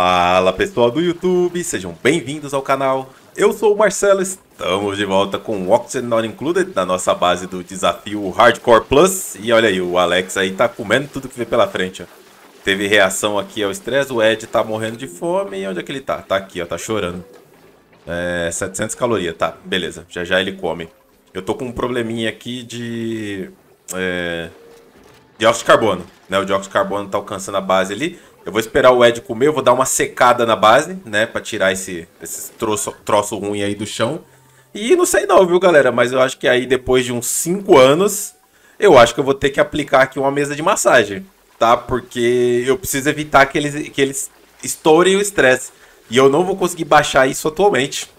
Fala pessoal do YouTube, sejam bem-vindos ao canal. Eu sou o Marcelo, estamos de volta com Oxygen Not Included na nossa base do desafio Hardcore Plus. E olha aí, o Alex aí tá comendo tudo que vê pela frente, ó. Teve reação aqui ao estresse, o Ed tá morrendo de fome e onde é que ele tá? Tá aqui, ó, tá chorando. É, 700 calorias, tá, beleza, já já ele come. Eu tô com um probleminha aqui de... É, dióxido de carbono, né? O dióxido de carbono tá alcançando a base ali. Eu vou esperar o Ed comer, eu vou dar uma secada na base, né? Pra tirar esse, esse troço, troço ruim aí do chão. E não sei não, viu, galera? Mas eu acho que aí depois de uns 5 anos, eu acho que eu vou ter que aplicar aqui uma mesa de massagem, tá? Porque eu preciso evitar que eles, que eles estourem o estresse. E eu não vou conseguir baixar isso atualmente.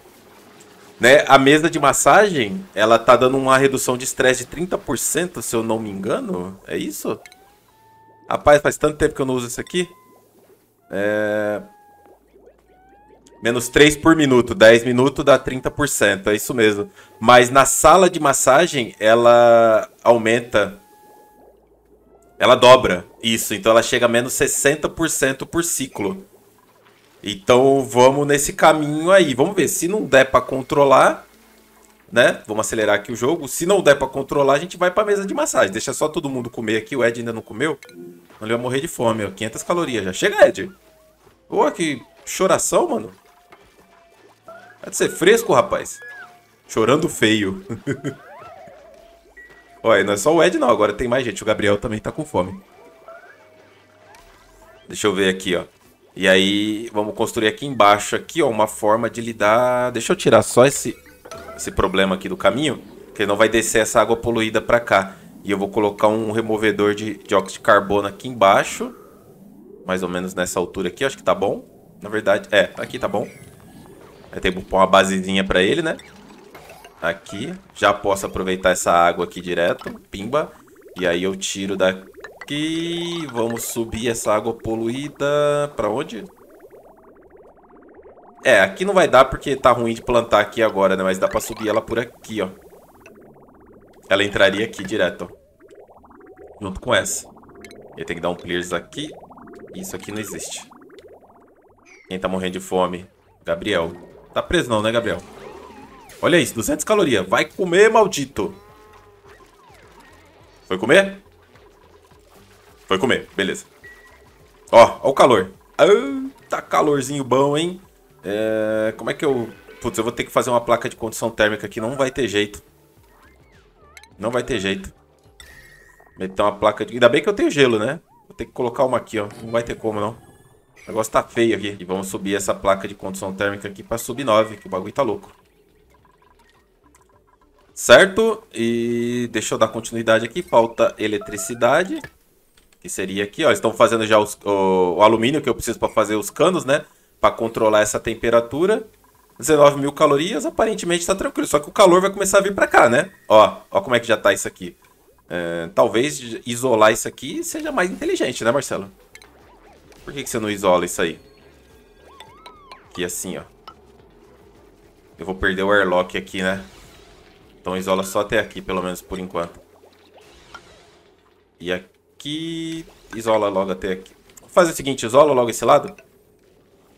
Né? A mesa de massagem, ela tá dando uma redução de estresse de 30%, se eu não me engano. É isso? Rapaz, faz tanto tempo que eu não uso isso aqui. É... Menos 3 por minuto, 10 minutos dá 30%, é isso mesmo. Mas na sala de massagem, ela aumenta. Ela dobra isso, então ela chega a menos 60% por ciclo. Então vamos nesse caminho aí. Vamos ver, se não der para controlar, né? Vamos acelerar aqui o jogo. Se não der para controlar, a gente vai para mesa de massagem. Deixa só todo mundo comer aqui, o Ed ainda não comeu. Ele vai morrer de fome, ó. 500 calorias já. Chega, Ed! Ô, que choração, mano. Vai ser fresco, rapaz. Chorando feio. Olha, não é só o Ed, não. Agora tem mais gente. O Gabriel também tá com fome. Deixa eu ver aqui, ó. E aí, vamos construir aqui embaixo, aqui, ó, uma forma de lidar... Deixa eu tirar só esse, esse problema aqui do caminho, que não vai descer essa água poluída pra cá. E eu vou colocar um removedor de dióxido de carbono aqui embaixo. Mais ou menos nessa altura aqui, acho que tá bom. Na verdade, é, aqui tá bom. vai ter que pôr uma basezinha pra ele, né? Aqui. Já posso aproveitar essa água aqui direto. Pimba. E aí eu tiro daqui. Vamos subir essa água poluída. Pra onde? É, aqui não vai dar porque tá ruim de plantar aqui agora, né? Mas dá pra subir ela por aqui, ó. Ela entraria aqui direto. Junto com essa. Eu tenho que dar um clears aqui. Isso aqui não existe. Quem tá morrendo de fome? Gabriel. Tá preso não, né, Gabriel? Olha isso, 200 calorias. Vai comer, maldito. Foi comer? Foi comer, beleza. Ó, ó o calor. Ah, tá calorzinho bom, hein? É, como é que eu... Putz, eu vou ter que fazer uma placa de condição térmica aqui. Não vai ter jeito. Não vai ter jeito. Meter uma placa de... Ainda bem que eu tenho gelo, né? Vou ter que colocar uma aqui, ó. Não vai ter como, não. O negócio tá feio aqui. E vamos subir essa placa de condução térmica aqui pra sub 9, que o bagulho tá louco. Certo? E deixa eu dar continuidade aqui. Falta eletricidade. Que seria aqui, ó. estão fazendo já os, o, o, alumínio que eu preciso pra fazer os canos, né? Pra controlar essa temperatura. 19 mil calorias, aparentemente está tranquilo. Só que o calor vai começar a vir para cá, né? Ó, ó como é que já tá isso aqui. É, talvez isolar isso aqui seja mais inteligente, né, Marcelo? Por que, que você não isola isso aí? Aqui assim, ó. Eu vou perder o airlock aqui, né? Então isola só até aqui, pelo menos por enquanto. E aqui... Isola logo até aqui. Vou fazer o seguinte, isola logo esse lado.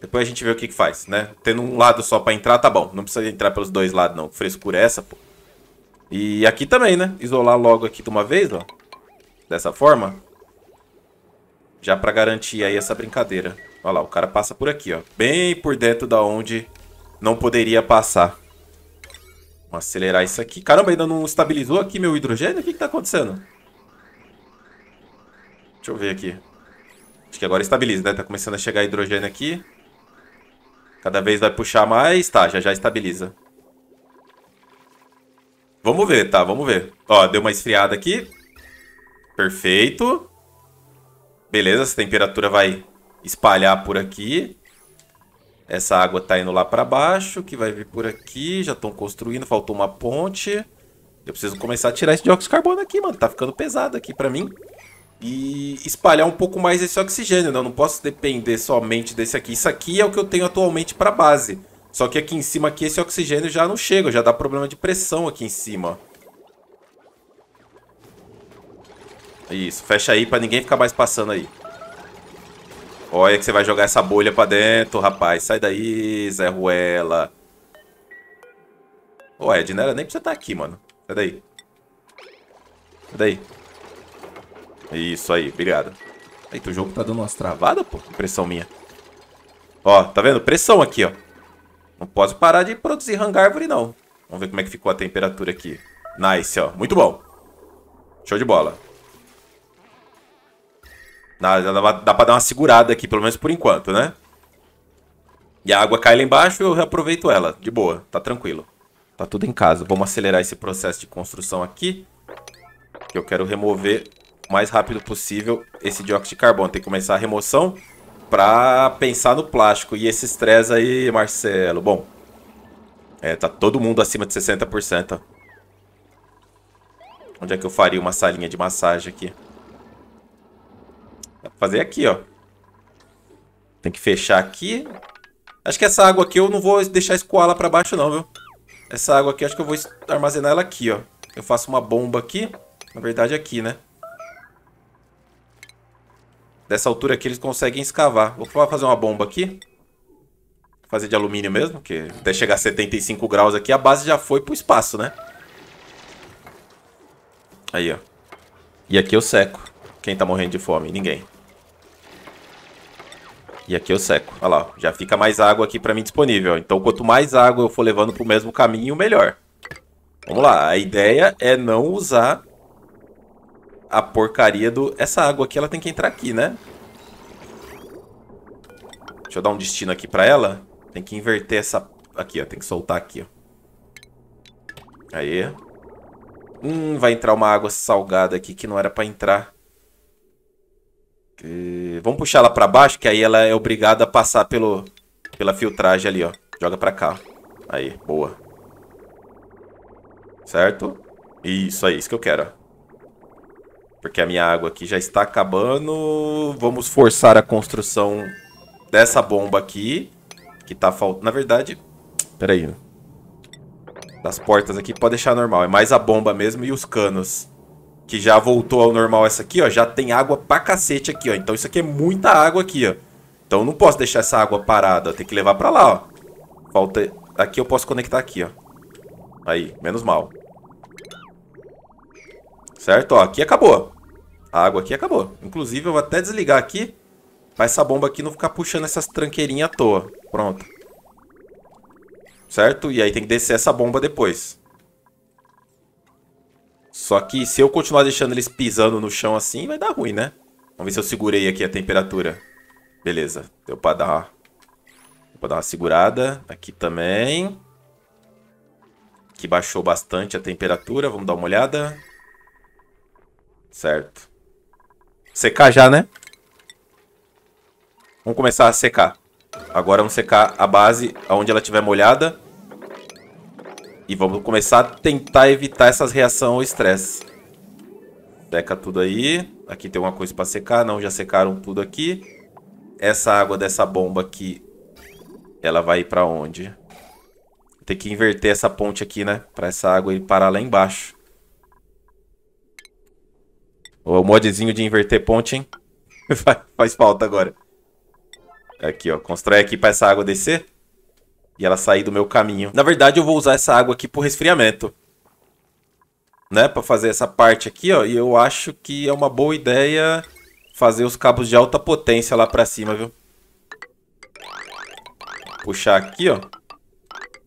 Depois a gente vê o que, que faz, né? Tendo um lado só pra entrar, tá bom. Não precisa entrar pelos dois lados, não. Frescura por essa, pô. E aqui também, né? Isolar logo aqui de uma vez, ó. Dessa forma. Já pra garantir aí essa brincadeira. Olha lá, o cara passa por aqui, ó. Bem por dentro da onde não poderia passar. Vamos acelerar isso aqui. Caramba, ainda não estabilizou aqui meu hidrogênio? O que que tá acontecendo? Deixa eu ver aqui. Acho que agora estabiliza, né? Tá começando a chegar hidrogênio aqui. Cada vez vai puxar mais. Tá, já já estabiliza. Vamos ver, tá? Vamos ver. Ó, deu uma esfriada aqui. Perfeito. Beleza, essa temperatura vai espalhar por aqui. Essa água tá indo lá para baixo, que vai vir por aqui. Já estão construindo, faltou uma ponte. Eu preciso começar a tirar esse dióxido de carbono aqui, mano. Tá ficando pesado aqui para mim e espalhar um pouco mais esse oxigênio, né? Eu não posso depender somente desse aqui. Isso aqui é o que eu tenho atualmente para base. Só que aqui em cima aqui esse oxigênio já não chega, já dá problema de pressão aqui em cima. Isso, fecha aí para ninguém ficar mais passando aí. Olha que você vai jogar essa bolha para dentro, rapaz. Sai daí, Zé Ruela. Ô, Ed, não era nem pra você estar tá aqui, mano. Sai daí. Sai daí. Isso aí, obrigado. Aí, o jogo tá dando umas travadas, pô. Impressão minha. Ó, tá vendo? Pressão aqui, ó. Não posso parar de produzir hang árvore, não. Vamos ver como é que ficou a temperatura aqui. Nice, ó. Muito bom. Show de bola. Dá, dá, dá pra dar uma segurada aqui, pelo menos por enquanto, né? E a água cai lá embaixo, eu reaproveito ela. De boa, tá tranquilo. Tá tudo em casa. Vamos acelerar esse processo de construção aqui. Que eu quero remover mais rápido possível esse dióxido de carbono. Tem que começar a remoção para pensar no plástico. E esse estresse aí, Marcelo? Bom, é, tá todo mundo acima de 60%. Onde é que eu faria uma salinha de massagem aqui? Dá pra fazer aqui, ó. Tem que fechar aqui. Acho que essa água aqui eu não vou deixar escoar lá pra baixo não, viu? Essa água aqui, acho que eu vou armazenar ela aqui, ó. Eu faço uma bomba aqui. Na verdade, é aqui, né? Dessa altura aqui eles conseguem escavar. Vou fazer uma bomba aqui. Fazer de alumínio mesmo, que até chegar a 75 graus aqui, a base já foi pro espaço, né? Aí, ó. E aqui eu seco. Quem tá morrendo de fome? Ninguém. E aqui eu seco. Olha lá, já fica mais água aqui pra mim disponível. Então, quanto mais água eu for levando pro mesmo caminho, melhor. Vamos lá, a ideia é não usar a porcaria do... Essa água aqui, ela tem que entrar aqui, né? Deixa eu dar um destino aqui pra ela. Tem que inverter essa... Aqui, ó. Tem que soltar aqui, ó. Aí. Hum, vai entrar uma água salgada aqui que não era pra entrar. E... Vamos puxar ela pra baixo, que aí ela é obrigada a passar pelo... pela filtragem ali, ó. Joga pra cá. Aí, boa. Certo? Isso aí, é isso que eu quero, ó porque a minha água aqui já está acabando. Vamos forçar a construção dessa bomba aqui, que tá faltando. Na verdade, peraí. Das portas aqui pode deixar normal. É mais a bomba mesmo e os canos. Que já voltou ao normal essa aqui, ó. Já tem água pra cacete aqui, ó. Então isso aqui é muita água aqui, ó. Então eu não posso deixar essa água parada. Tem que levar pra lá, ó. Falta... Aqui eu posso conectar aqui, ó. Aí, menos mal. Certo? Ó, aqui acabou. A água aqui acabou. Inclusive, eu vou até desligar aqui pra essa bomba aqui não ficar puxando essas tranqueirinhas à toa. Pronto. Certo? E aí tem que descer essa bomba depois. Só que se eu continuar deixando eles pisando no chão assim, vai dar ruim, né? Vamos ver se eu segurei aqui a temperatura. Beleza. Deu pra dar... Deu pra dar uma segurada. Aqui também. Aqui baixou bastante a temperatura. Vamos dar uma olhada. Certo. Secar já, né? Vamos começar a secar. Agora vamos secar a base aonde ela estiver molhada. E vamos começar a tentar evitar essas reações ao estresse. Seca tudo aí. Aqui tem uma coisa para secar. Não, já secaram tudo aqui. Essa água dessa bomba aqui, ela vai ir para onde? Tem que inverter essa ponte aqui, né? Para essa água ir parar lá embaixo. O modzinho de inverter ponte, hein? Faz falta agora. Aqui, ó. Constrói aqui pra essa água descer. E ela sair do meu caminho. Na verdade, eu vou usar essa água aqui pro resfriamento. Né? Pra fazer essa parte aqui, ó. E eu acho que é uma boa ideia fazer os cabos de alta potência lá pra cima, viu? Puxar aqui, ó.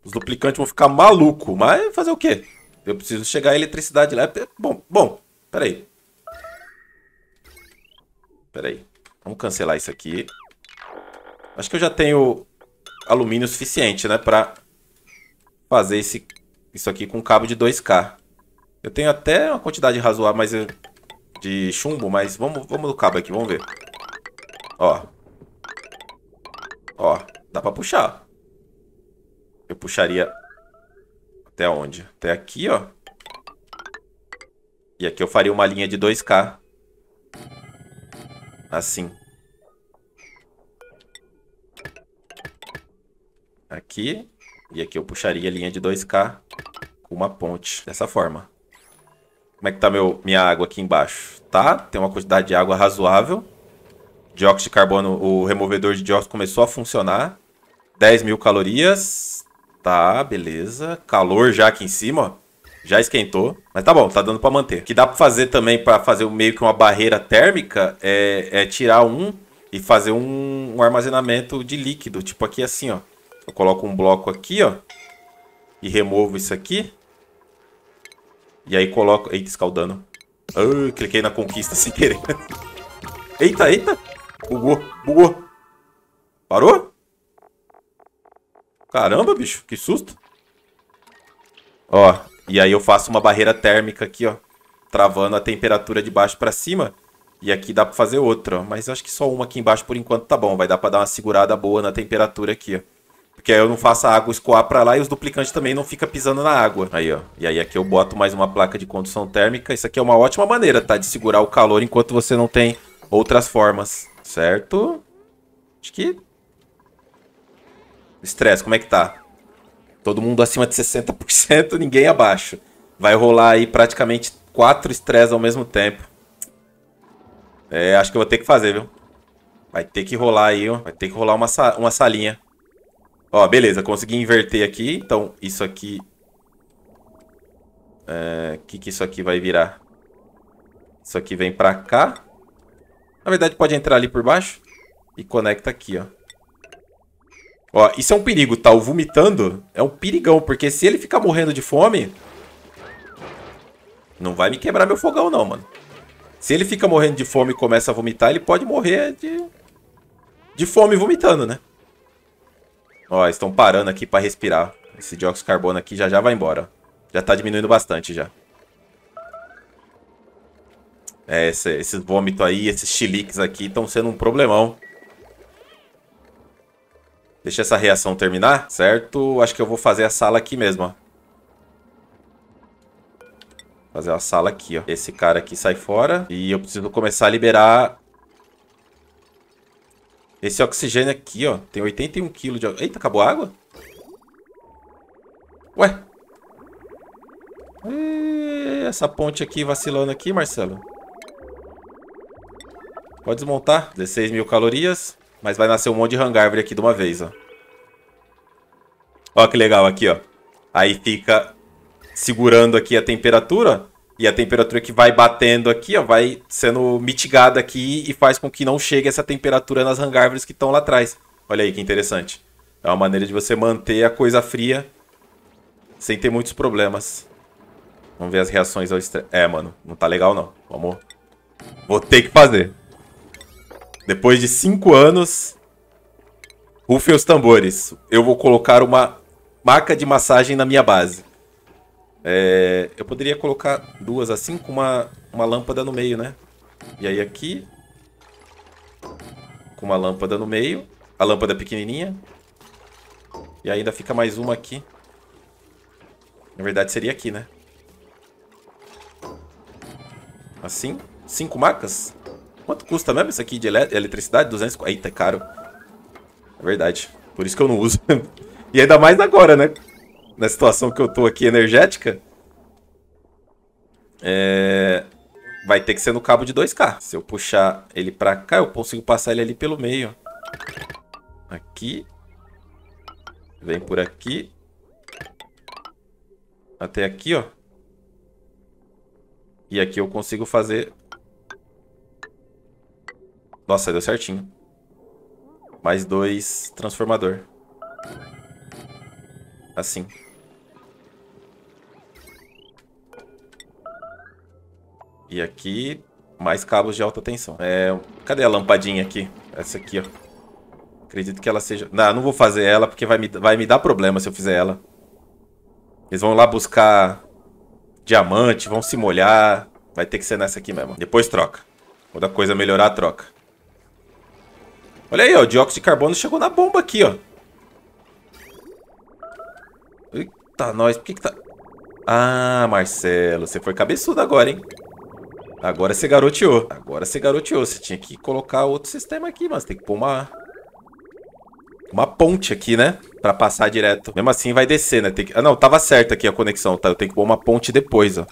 Os duplicantes vão ficar maluco, mas fazer o quê? Eu preciso chegar a eletricidade lá. É, bom, bom, pera aí. Pera aí. Vamos cancelar isso aqui. Acho que eu já tenho alumínio suficiente, né? Pra fazer esse, isso aqui com cabo de 2K. Eu tenho até uma quantidade razoável mas de chumbo, mas vamos, vamos no cabo aqui, vamos ver. Ó. Ó, dá pra puxar. Eu puxaria até onde? Até aqui, ó. E aqui eu faria uma linha de 2K. Assim. Aqui. E aqui eu puxaria a linha de 2K com uma ponte. Dessa forma. Como é que tá meu, minha água aqui embaixo? Tá, tem uma quantidade de água razoável. Dióxido de carbono, o removedor de dióxido começou a funcionar. 10 mil calorias. Tá, beleza. Calor já aqui em cima, ó já esquentou, mas tá bom, tá dando para manter. O que dá para fazer também para fazer meio que uma barreira térmica é, é tirar um e fazer um, um, armazenamento de líquido, tipo aqui assim, ó. Eu coloco um bloco aqui, ó, e removo isso aqui. E aí coloco... Eita, escaldando. cliquei na conquista sem querer. eita, eita. Bugou, bugou. Parou? Caramba, bicho, que susto. Ó, e aí eu faço uma barreira térmica aqui, ó, travando a temperatura de baixo para cima. E aqui dá para fazer outra, ó. mas acho que só uma aqui embaixo por enquanto tá bom. Vai dar para dar uma segurada boa na temperatura aqui, ó. Porque aí eu não faço a água escoar para lá e os duplicantes também não fica pisando na água. Aí, ó. E aí aqui eu boto mais uma placa de condução térmica. Isso aqui é uma ótima maneira, tá? De segurar o calor enquanto você não tem outras formas. Certo? Acho que... Estresse, como é que tá? Todo mundo acima de 60%, ninguém abaixo. Vai rolar aí praticamente quatro estresses ao mesmo tempo. É, acho que eu vou ter que fazer, viu? Vai ter que rolar aí, ó. Vai ter que rolar uma, uma salinha. Ó, beleza. Consegui inverter aqui. Então, isso aqui... O é, que que isso aqui vai virar? Isso aqui vem pra cá. Na verdade, pode entrar ali por baixo. E conecta aqui, ó. Ó, isso é um perigo, tá? O vomitando é um perigão, porque se ele ficar morrendo de fome... Não vai me quebrar meu fogão, não, mano. Se ele fica morrendo de fome e começa a vomitar, ele pode morrer de... De fome vomitando, né? Ó, estão parando aqui pra respirar. Esse dióxido de carbono aqui já já vai embora. Já tá diminuindo bastante já. É, esse, esses vômitos aí, esses chiliques aqui estão sendo um problemão. Deixa essa reação terminar, certo? Acho que eu vou fazer a sala aqui mesmo, ó. Fazer a sala aqui, ó. Esse cara aqui sai fora. E eu preciso começar a liberar... Esse oxigênio aqui, ó. Tem 81 kg de... Eita, acabou a água? Ué? E essa ponte aqui vacilando aqui, Marcelo. Pode desmontar. 16 mil calorias. Mas vai nascer um monte de hangárvore aqui de uma vez, ó. Ó que legal aqui, ó. Aí fica segurando aqui a temperatura. E a temperatura que vai batendo aqui, ó, vai sendo mitigada aqui e faz com que não chegue essa temperatura nas hangárvores que estão lá atrás. Olha aí que interessante. É uma maneira de você manter a coisa fria sem ter muitos problemas. Vamos ver as reações ao estresse. É, mano, não tá legal não. Vamos. Vou ter que fazer. Depois de cinco anos, rufem os tambores. Eu vou colocar uma maca de massagem na minha base. É, eu poderia colocar duas assim, com uma, uma lâmpada no meio, né? E aí aqui... Com uma lâmpada no meio. A lâmpada pequenininha. E ainda fica mais uma aqui. Na verdade, seria aqui, né? Assim. Cinco macas? Quanto custa mesmo isso aqui de eletricidade? 240, Eita, é caro. É verdade. Por isso que eu não uso. e ainda mais agora, né? Na situação que eu tô aqui energética. É... Vai ter que ser no cabo de 2K. Se eu puxar ele pra cá, eu consigo passar ele ali pelo meio. Aqui. Vem por aqui. Até aqui, ó. E aqui eu consigo fazer nossa, deu certinho. Mais dois transformador. Assim. E aqui, mais cabos de alta tensão. É... Cadê a lampadinha aqui? Essa aqui, ó. Acredito que ela seja... Não, não vou fazer ela, porque vai me, vai me dar problema se eu fizer ela. Eles vão lá buscar diamante, vão se molhar. Vai ter que ser nessa aqui mesmo. Depois troca. Quando é a coisa melhorar, troca. Olha aí, ó, o dióxido de carbono chegou na bomba aqui, ó. Eita, nós, por que que tá... Ah, Marcelo, você foi cabeçudo agora, hein? Agora você garoteou. Agora você garoteou. Você tinha que colocar outro sistema aqui, mas tem que pôr uma... Uma ponte aqui, né? Pra passar direto. Mesmo assim vai descer, né? Que... Ah, não, tava certo aqui a conexão, tá? Eu tenho que pôr uma ponte depois, ó.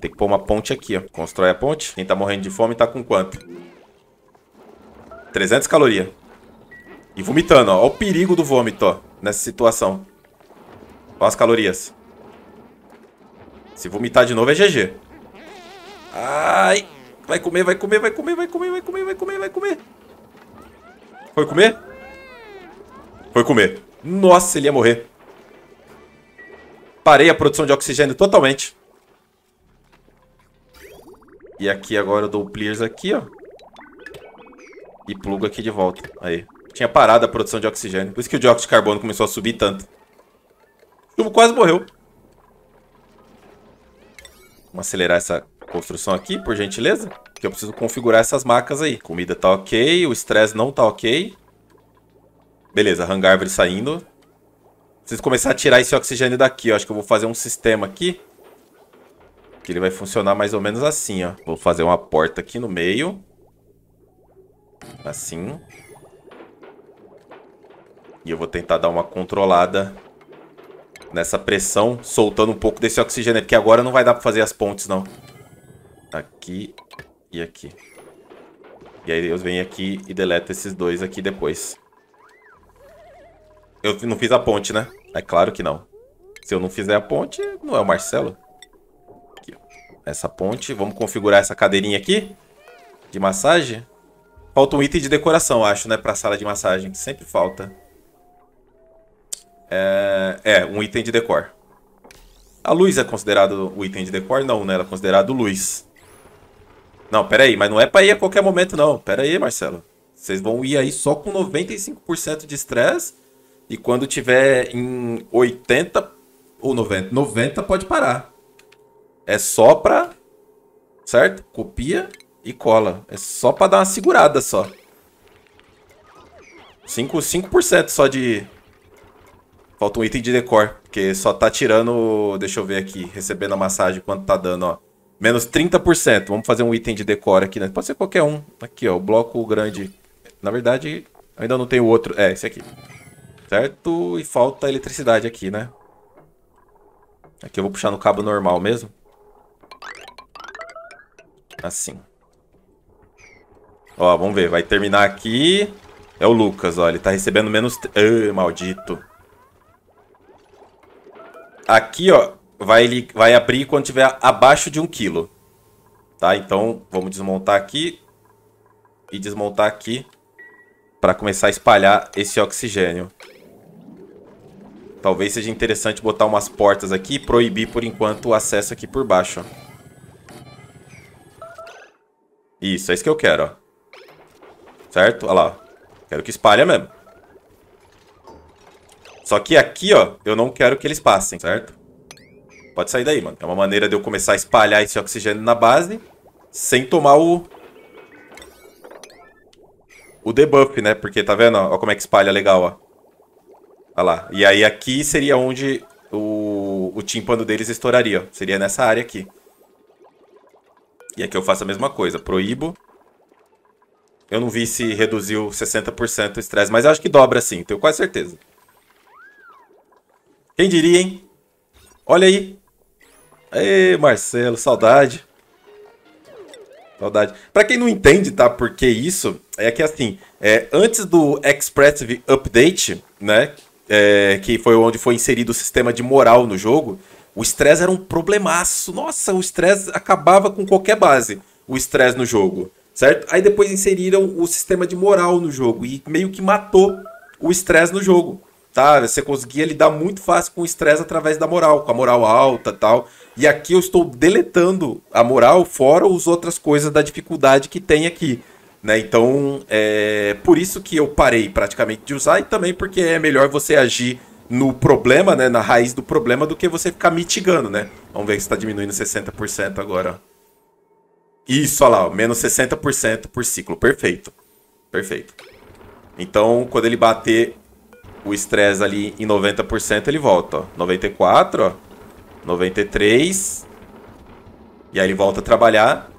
Tem que pôr uma ponte aqui, ó. Constrói a ponte. Quem tá morrendo de fome tá com quanto? 300 calorias. E vomitando, ó. Olha o perigo do vômito, ó. Nessa situação. Olha as calorias. Se vomitar de novo é GG. Ai. Vai comer, vai comer, vai comer, vai comer, vai comer, vai comer, vai comer. Foi comer? Foi comer. Nossa, ele ia morrer. Parei a produção de oxigênio totalmente. E aqui agora eu dou o clears aqui, ó. E pluga aqui de volta. Aí. Tinha parado a produção de oxigênio. Por isso que o dióxido de carbono começou a subir tanto. O tubo quase morreu. Vamos acelerar essa construção aqui, por gentileza. Que eu preciso configurar essas macas aí. Comida tá ok, o estresse não tá ok. Beleza, hangar árvore saindo. Preciso começar a tirar esse oxigênio daqui, eu Acho que eu vou fazer um sistema aqui. Que ele vai funcionar mais ou menos assim, ó. Vou fazer uma porta aqui no meio. Assim. E eu vou tentar dar uma controlada nessa pressão, soltando um pouco desse oxigênio, porque agora não vai dar pra fazer as pontes, não. Aqui e aqui. E aí eu venho aqui e deleto esses dois aqui depois. Eu não fiz a ponte, né? É claro que não. Se eu não fizer a ponte, não é o Marcelo. Aqui, essa ponte. Vamos configurar essa cadeirinha aqui. De massagem. Falta um item de decoração, acho, né? Pra sala de massagem. Sempre falta. É, é um item de decor. A luz é considerado o item de decor? Não, né? Ela é considerado luz. Não, pera aí. Mas não é pra ir a qualquer momento, não. Pera aí, Marcelo. Vocês vão ir aí só com 95% de estresse E quando tiver em 80 ou 90, 90 pode parar. É só pra... Certo? Copia e cola. É só pra dar uma segurada só. 5%, 5 só de... Falta um item de decor. Porque só tá tirando... Deixa eu ver aqui. Recebendo a massagem quanto tá dando, ó. Menos 30%. Vamos fazer um item de decor aqui, né? Pode ser qualquer um. Aqui, ó. O bloco grande. Na verdade, ainda não tem o outro. É, esse aqui. Certo? E falta eletricidade aqui, né? Aqui eu vou puxar no cabo normal mesmo. Assim. Ó, vamos ver. Vai terminar aqui. É o Lucas, ó. Ele tá recebendo menos... Ah, maldito. Aqui, ó. Vai, ele vai abrir quando tiver abaixo de 1 quilo, Tá? Então, vamos desmontar aqui. E desmontar aqui. para começar a espalhar esse oxigênio. Talvez seja interessante botar umas portas aqui e proibir por enquanto o acesso aqui por baixo. Isso, é isso que eu quero, ó. Certo? Olha lá. Quero que espalhe mesmo. Só que aqui, ó, eu não quero que eles passem, certo? Pode sair daí, mano. É uma maneira de eu começar a espalhar esse oxigênio na base sem tomar o... O debuff, né? Porque, tá vendo? Ó, como é que espalha legal, ó. Olha lá. E aí aqui seria onde o, o tímpano deles estouraria, ó. Seria nessa área aqui. E aqui eu faço a mesma coisa. Proíbo. Eu não vi se reduziu 60% o estresse, mas acho que dobra sim, tenho quase certeza. Quem diria, hein? Olha aí. Ê, Marcelo, saudade. Saudade. Pra quem não entende, tá, por que isso, é que assim, é, antes do Expressive Update, né, é, que foi onde foi inserido o sistema de moral no jogo, o estresse era um problemaço. Nossa, o estresse acabava com qualquer base, o estresse no jogo certo? Aí depois inseriram o sistema de moral no jogo e meio que matou o estresse no jogo. Tá, você conseguia lidar muito fácil com o estresse através da moral, com a moral alta tal. E aqui eu estou deletando a moral, fora as outras coisas da dificuldade que tem aqui. Né? Então, é por isso que eu parei praticamente de usar e também porque é melhor você agir no problema, né, na raiz do problema, do que você ficar mitigando, né? Vamos ver se está diminuindo 60% agora. Isso, olha lá, menos 60% por ciclo. Perfeito. Perfeito. Então, quando ele bater o estresse ali em 90%, ele volta, ó. 94, ó. 93. E aí ele volta a trabalhar.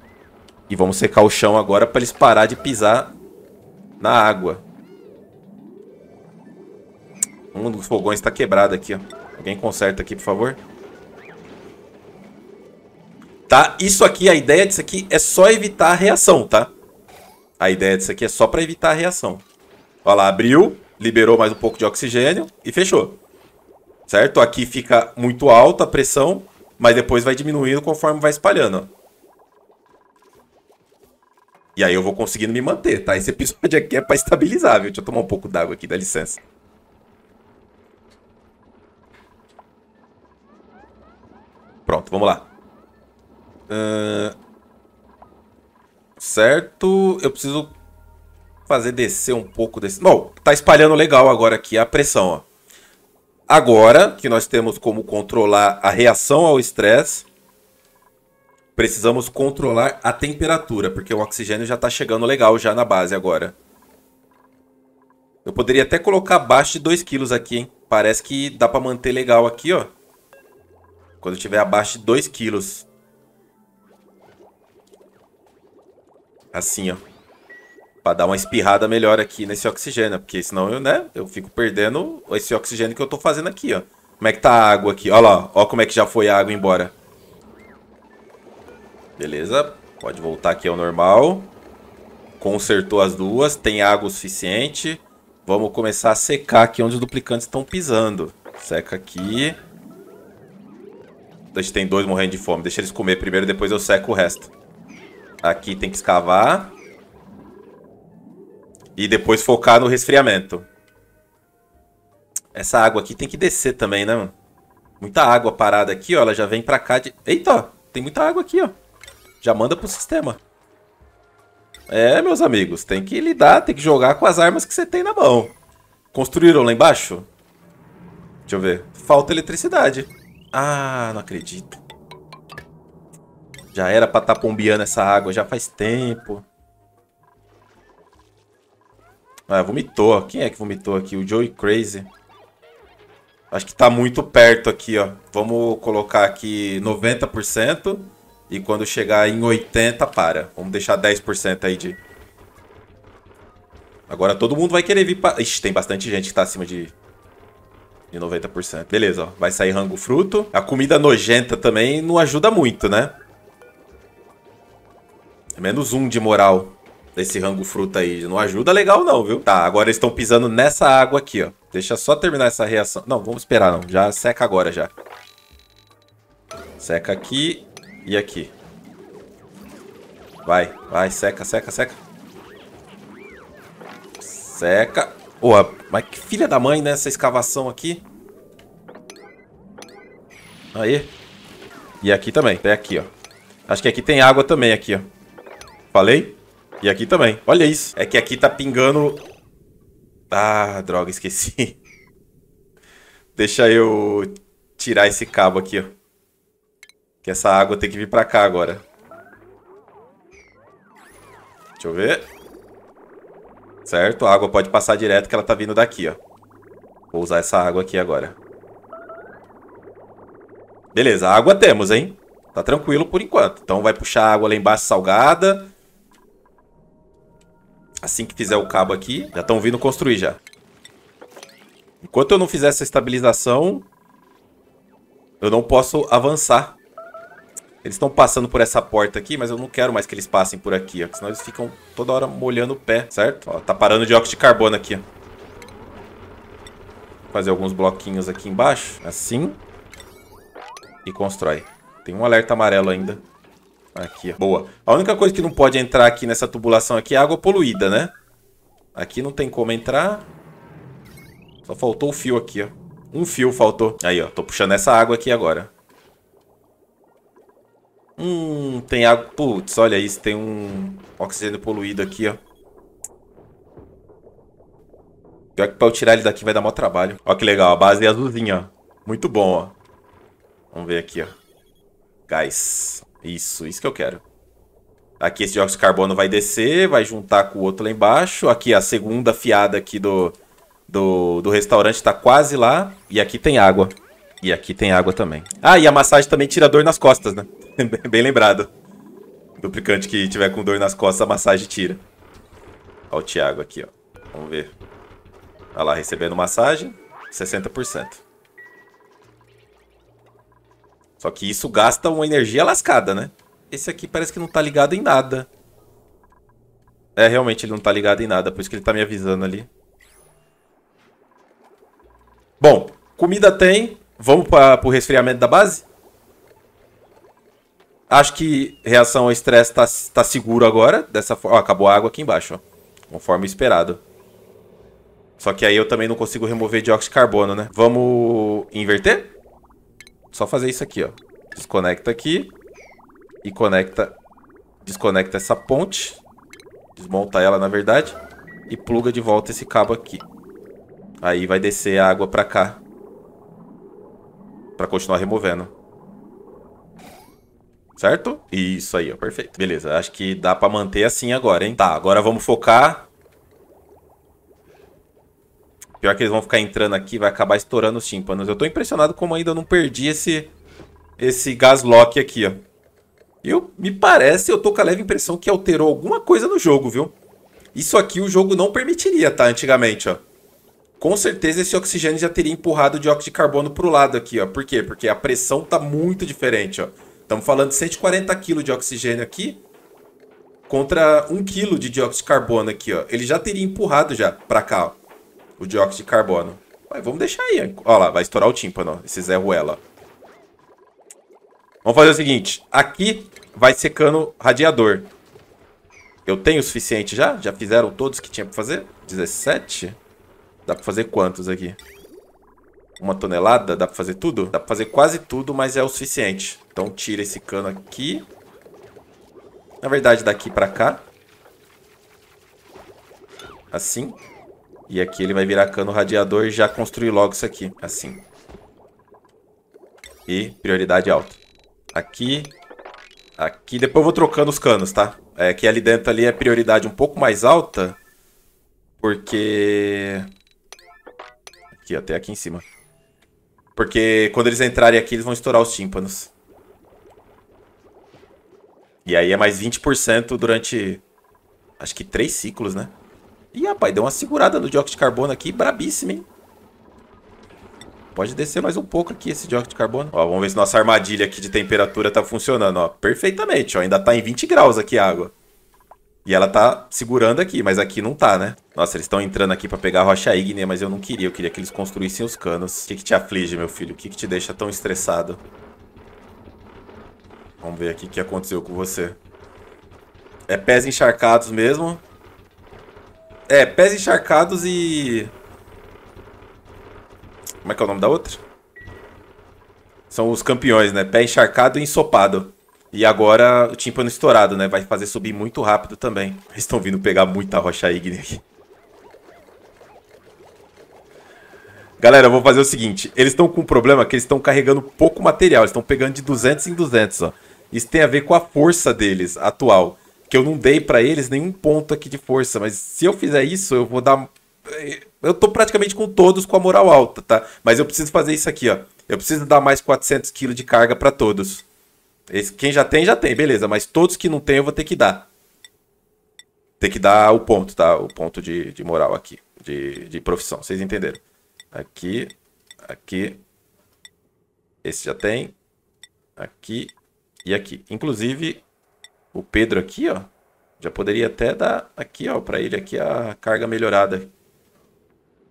E vamos secar o chão agora para eles parar de pisar na água. Um dos fogões está quebrado aqui, ó. Alguém conserta aqui, por favor. Tá? Isso aqui, a ideia disso aqui é só evitar a reação, tá? A ideia disso aqui é só para evitar a reação. Olha lá, abriu, liberou mais um pouco de oxigênio e fechou. Certo? Aqui fica muito alta a pressão, mas depois vai diminuindo conforme vai espalhando. E aí eu vou conseguindo me manter, tá? Esse episódio aqui é pra estabilizar, viu? Deixa eu tomar um pouco d'água aqui, dá licença. Pronto, vamos lá. Ah, certo, eu preciso fazer descer um pouco desse... Bom, tá espalhando legal agora aqui a pressão, ó. Agora que nós temos como controlar a reação ao estresse, precisamos controlar a temperatura, porque o oxigênio já está chegando legal já na base agora. Eu poderia até colocar abaixo de 2 kg aqui, hein? Parece que dá para manter legal aqui, ó. Quando tiver abaixo de 2 quilos. Assim, ó. Pra dar uma espirrada melhor aqui nesse oxigênio, né? porque senão eu, né, eu fico perdendo esse oxigênio que eu tô fazendo aqui, ó. Como é que tá a água aqui? Olha lá, ó como é que já foi a água embora. Beleza, pode voltar aqui ao normal. Consertou as duas, tem água o suficiente. Vamos começar a secar aqui onde os duplicantes estão pisando. Seca aqui. Deixa, tem dois morrendo de fome. Deixa eles comer primeiro, depois eu seco o resto. Aqui tem que escavar. E depois focar no resfriamento. Essa água aqui tem que descer também, né, mano? Muita água parada aqui, ó. Ela já vem pra cá de... Eita, tem muita água aqui, ó. Já manda pro sistema. É, meus amigos, tem que lidar, tem que jogar com as armas que você tem na mão. Construíram lá embaixo? Deixa eu ver. Falta eletricidade. Ah, não acredito. Já era pra estar tá pombeando essa água já faz tempo. Ah, vomitou. Quem é que vomitou aqui? O Joey Crazy. Acho que tá muito perto aqui, ó. Vamos colocar aqui 90%. E quando chegar em 80, para. Vamos deixar 10% aí de... Agora todo mundo vai querer vir pra... Ixi, tem bastante gente que tá acima de... De 90%. Beleza, ó. Vai sair rango fruto. A comida nojenta também não ajuda muito, né? É menos um de moral desse rango fruta aí. Não ajuda legal não, viu? Tá, agora eles estão pisando nessa água aqui, ó. Deixa só terminar essa reação. Não, vamos esperar não. Já seca agora já. Seca aqui e aqui. Vai, vai, seca, seca, seca. Seca. Porra, mas que filha da mãe nessa né, escavação aqui. Aí. E aqui também, até aqui, ó. Acho que aqui tem água também, aqui, ó. Falei? E aqui também. Olha isso. É que aqui tá pingando... Ah, droga, esqueci. Deixa eu tirar esse cabo aqui, ó. Que essa água tem que vir pra cá agora. Deixa eu ver. Certo? A água pode passar direto que ela tá vindo daqui, ó. Vou usar essa água aqui agora. Beleza, água temos, hein? Tá tranquilo por enquanto. Então vai puxar água lá embaixo salgada. Assim que fizer o cabo aqui, já estão vindo construir já. Enquanto eu não fizer essa estabilização, eu não posso avançar. Eles estão passando por essa porta aqui, mas eu não quero mais que eles passem por aqui, ó. Senão eles ficam toda hora molhando o pé, certo? Ó, tá parando óxido de carbono aqui, ó. Fazer alguns bloquinhos aqui embaixo, assim. E constrói. Tem um alerta amarelo ainda. Aqui, ó. Boa. A única coisa que não pode entrar aqui nessa tubulação aqui é água poluída, né? Aqui não tem como entrar. Só faltou o fio aqui, ó. Um fio faltou. Aí, ó. Tô puxando essa água aqui agora. Hum, tem água... Putz, olha isso. Tem um oxigênio poluído aqui, ó. Pior que pra eu tirar ele daqui vai dar maior trabalho. Ó que legal. A base é azulzinha, ó. Muito bom, ó. Vamos ver aqui, ó. Gás. Isso, isso que eu quero. Aqui esse dióxido de carbono vai descer, vai juntar com o outro lá embaixo. Aqui a segunda fiada aqui do, do, do restaurante está quase lá. E aqui tem água. E aqui tem água também. Ah, e a massagem também tira dor nas costas, né? Bem lembrado. Duplicante que tiver com dor nas costas, a massagem tira. Olha o Thiago aqui, ó. Vamos ver. Olha tá lá, recebendo massagem. 60%. Só que isso gasta uma energia lascada, né? Esse aqui parece que não tá ligado em nada. É, realmente ele não tá ligado em nada, por isso que ele tá me avisando ali. Bom, comida tem. Vamos para pro resfriamento da base? Acho que reação ao estresse tá, tá seguro agora. Dessa forma. acabou a água aqui embaixo, ó. Conforme esperado. Só que aí eu também não consigo remover dióxido de carbono, né? Vamos inverter? Só fazer isso aqui, ó. Desconecta aqui. E conecta... Desconecta essa ponte. Desmonta ela, na verdade. E pluga de volta esse cabo aqui. Aí vai descer a água pra cá. Pra continuar removendo. Certo? Isso aí, ó. Perfeito. Beleza, acho que dá pra manter assim agora, hein? Tá, agora vamos focar Pior que eles vão ficar entrando aqui, vai acabar estourando os tímpanos. Eu tô impressionado como ainda não perdi esse, esse gaslock aqui, ó. Eu, me parece, eu tô com a leve impressão que alterou alguma coisa no jogo, viu? Isso aqui o jogo não permitiria, tá? Antigamente, ó. Com certeza esse oxigênio já teria empurrado o dióxido de carbono pro lado aqui, ó. Por quê? Porque a pressão tá muito diferente, ó. Estamos falando de 140 kg de oxigênio aqui contra 1 kg de dióxido de carbono aqui, ó. Ele já teria empurrado já pra cá, ó o dióxido de carbono. Ué, vamos deixar aí. Olha lá, vai estourar o tímpano, esse Zé Ruela. Vamos fazer o seguinte. Aqui vai secando radiador. Eu tenho o suficiente já? Já fizeram todos que tinha pra fazer? 17? Dá pra fazer quantos aqui? Uma tonelada? Dá pra fazer tudo? Dá pra fazer quase tudo, mas é o suficiente. Então tira esse cano aqui. Na verdade, daqui pra cá. Assim. E aqui ele vai virar cano radiador e já construir logo isso aqui. Assim. E prioridade alta. Aqui. Aqui. Depois eu vou trocando os canos, tá? É que ali dentro ali é prioridade um pouco mais alta. Porque... Aqui, até aqui em cima. Porque quando eles entrarem aqui, eles vão estourar os tímpanos. E aí é mais 20% durante... Acho que 3 ciclos, né? Ih, rapaz, deu uma segurada no dióxido de carbono aqui, brabíssimo, hein? Pode descer mais um pouco aqui esse dióxido de carbono. Ó, vamos ver se nossa armadilha aqui de temperatura tá funcionando, ó. Perfeitamente, ó. Ainda tá em 20 graus aqui a água. E ela tá segurando aqui, mas aqui não tá, né? Nossa, eles estão entrando aqui pra pegar a rocha ígnea, né? mas eu não queria. Eu queria que eles construíssem os canos. O que que te aflige, meu filho? O que que te deixa tão estressado? Vamos ver aqui o que aconteceu com você. É pés encharcados mesmo. É, pés encharcados e... Como é que é o nome da outra? São os campeões, né? Pé encharcado e ensopado. E agora o timpano estourado, né? Vai fazer subir muito rápido também. Eles estão vindo pegar muita rocha ígnea aqui. Galera, eu vou fazer o seguinte. Eles estão com um problema que eles estão carregando pouco material. Eles estão pegando de 200 em 200, ó. Isso tem a ver com a força deles atual que eu não dei para eles nenhum ponto aqui de força, mas se eu fizer isso, eu vou dar eu tô praticamente com todos com a moral alta, tá? Mas eu preciso fazer isso aqui, ó. Eu preciso dar mais 400 kg de carga para todos. Esse, quem já tem, já tem, beleza. Mas todos que não tem, eu vou ter que dar. Tem que dar o ponto, tá? O ponto de, de moral aqui. De, de profissão, vocês entenderam. Aqui, aqui. Esse já tem. Aqui e aqui. Inclusive, o Pedro aqui, ó. Já poderia até dar aqui, ó, para ele aqui a carga melhorada.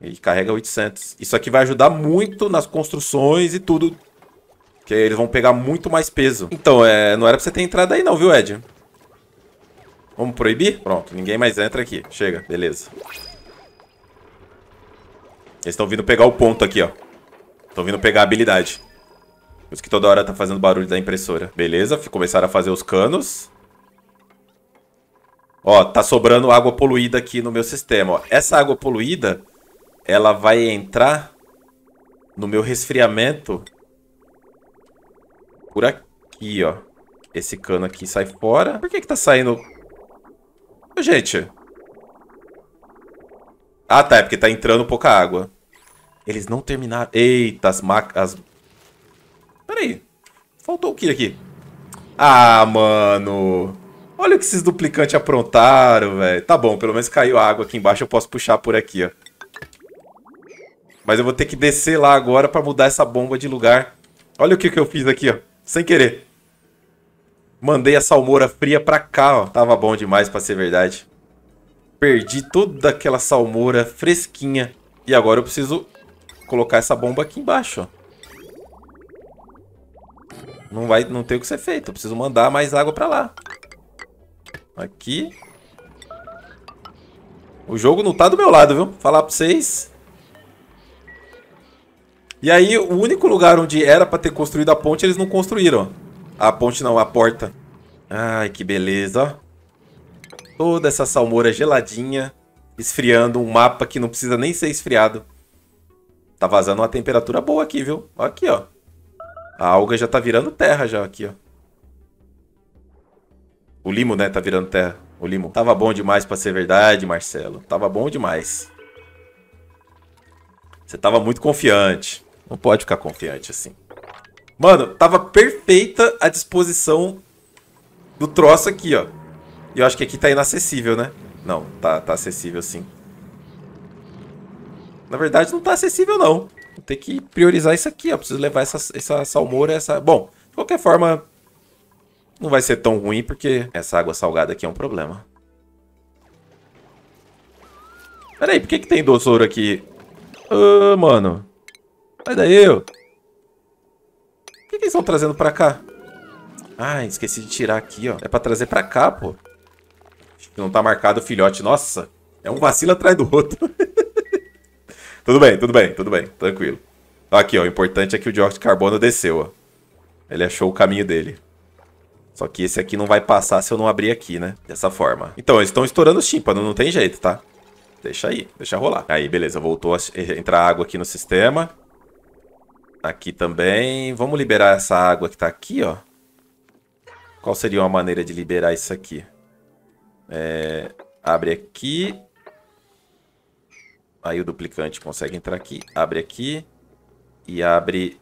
Ele carrega 800. Isso aqui vai ajudar muito nas construções e tudo. Porque eles vão pegar muito mais peso. Então, é, não era pra você ter entrado aí não, viu, Ed? Vamos proibir? Pronto, ninguém mais entra aqui. Chega, beleza. Eles estão vindo pegar o ponto aqui, ó. Estão vindo pegar a habilidade. Os que toda hora tá fazendo barulho da impressora. Beleza, começaram a fazer os canos. Ó, tá sobrando água poluída aqui no meu sistema. Ó. Essa água poluída, ela vai entrar no meu resfriamento por aqui, ó. Esse cano aqui sai fora. Por que que tá saindo... Ô, gente... Ah, tá. É porque tá entrando pouca água. Eles não terminaram... Eita, as macas... Pera aí. Faltou o que aqui? Ah, mano... Olha o que esses duplicantes aprontaram, velho. Tá bom, pelo menos caiu a água aqui embaixo, eu posso puxar por aqui, ó. Mas eu vou ter que descer lá agora pra mudar essa bomba de lugar. Olha o que, que eu fiz aqui, ó. Sem querer. Mandei a salmoura fria pra cá, ó. Tava bom demais pra ser verdade. Perdi toda aquela salmoura fresquinha. E agora eu preciso colocar essa bomba aqui embaixo, ó. Não, vai, não tem o que ser feito. Eu preciso mandar mais água pra lá. Aqui. O jogo não tá do meu lado, viu? Falar pra vocês. E aí, o único lugar onde era pra ter construído a ponte, eles não construíram. A ponte não, a porta. Ai, que beleza, ó. Toda essa salmoura geladinha, esfriando um mapa que não precisa nem ser esfriado. Tá vazando uma temperatura boa aqui, viu? aqui, ó. A alga já tá virando terra já aqui, ó. O limo, né, tá virando terra. O limo. Tava bom demais para ser verdade, Marcelo. Tava bom demais. Você tava muito confiante. Não pode ficar confiante assim. Mano, tava perfeita a disposição do troço aqui, ó. E eu acho que aqui tá inacessível, né? Não, tá, tá acessível sim. Na verdade, não tá acessível, não. Vou ter que priorizar isso aqui, ó. Preciso levar essa, essa salmoura, essa... Bom, de qualquer forma, não vai ser tão ruim, porque essa água salgada aqui é um problema. Pera aí, por que, que tem doçouro aqui? Ah, mano. Sai daí, ô. O que, que eles estão trazendo pra cá? Ah, esqueci de tirar aqui, ó. É pra trazer pra cá, pô. Acho que não tá marcado o filhote. Nossa, é um vacilo atrás do outro. tudo bem, tudo bem, tudo bem. Tranquilo. Aqui, ó. O importante é que o dióxido de carbono desceu, ó. Ele achou o caminho dele. Só que esse aqui não vai passar se eu não abrir aqui, né? Dessa forma. Então, eles estão estourando o tímpano, não tem jeito, tá? Deixa aí, deixa rolar. Aí, beleza, voltou a eh, entrar água aqui no sistema. Aqui também. Vamos liberar essa água que tá aqui, ó. Qual seria uma maneira de liberar isso aqui? É... Abre aqui. Aí o duplicante consegue entrar aqui. Abre aqui. E abre...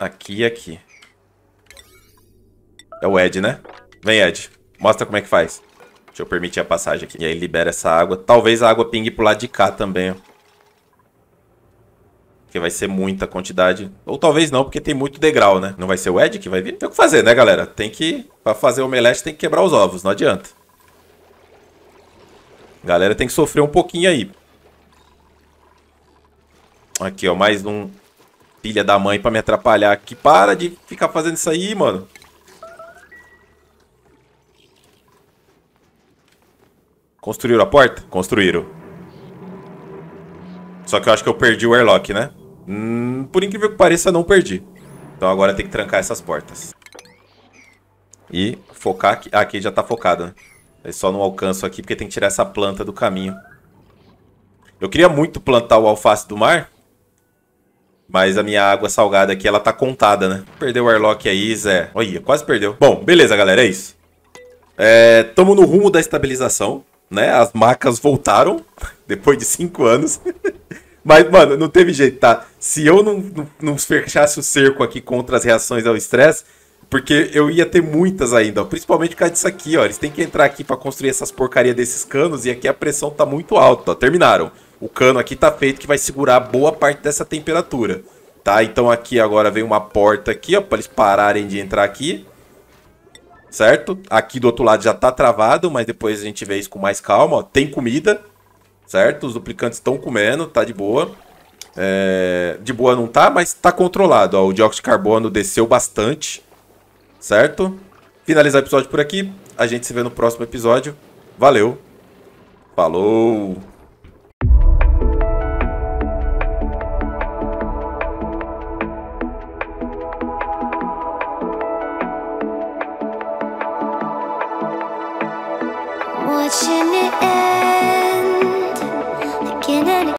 Aqui e aqui. É o Ed, né? Vem, Ed. Mostra como é que faz. Deixa eu permitir a passagem aqui. E aí libera essa água. Talvez a água pingue pro lado de cá também, ó. Porque vai ser muita quantidade. Ou talvez não, porque tem muito degrau, né? Não vai ser o Ed que vai vir? Tem o que fazer, né, galera? Tem que... Pra fazer o omelete tem que quebrar os ovos. Não adianta. Galera tem que sofrer um pouquinho aí. Aqui, ó. Mais um filha da mãe pra me atrapalhar aqui. Para de ficar fazendo isso aí, mano. Construíram a porta? Construíram. Só que eu acho que eu perdi o airlock, né? Hum, por incrível que pareça, não perdi. Então agora tem que trancar essas portas. E focar aqui. Ah, aqui já tá focado, né? Eu só não alcanço aqui porque tem que tirar essa planta do caminho. Eu queria muito plantar o alface do mar. Mas a minha água salgada aqui, ela tá contada, né? Perdeu o airlock aí, Zé. Olha, quase perdeu. Bom, beleza, galera. É isso. É, tamo no rumo da estabilização né? As macas voltaram depois de cinco anos. Mas, mano, não teve jeito, tá? Se eu não, não, não fechasse o cerco aqui contra as reações ao estresse, porque eu ia ter muitas ainda, ó, principalmente por causa disso aqui, ó. Eles têm que entrar aqui para construir essas porcaria desses canos e aqui a pressão tá muito alta, ó. Terminaram. O cano aqui tá feito que vai segurar boa parte dessa temperatura, tá? Então aqui agora vem uma porta aqui, ó, para eles pararem de entrar aqui certo? Aqui do outro lado já tá travado, mas depois a gente vê isso com mais calma. Ó. Tem comida, certo? Os duplicantes estão comendo, tá de boa. É... De boa não tá, mas tá controlado. Ó. O dióxido de carbono desceu bastante, certo? Finalizar o episódio por aqui. A gente se vê no próximo episódio. Valeu. Falou!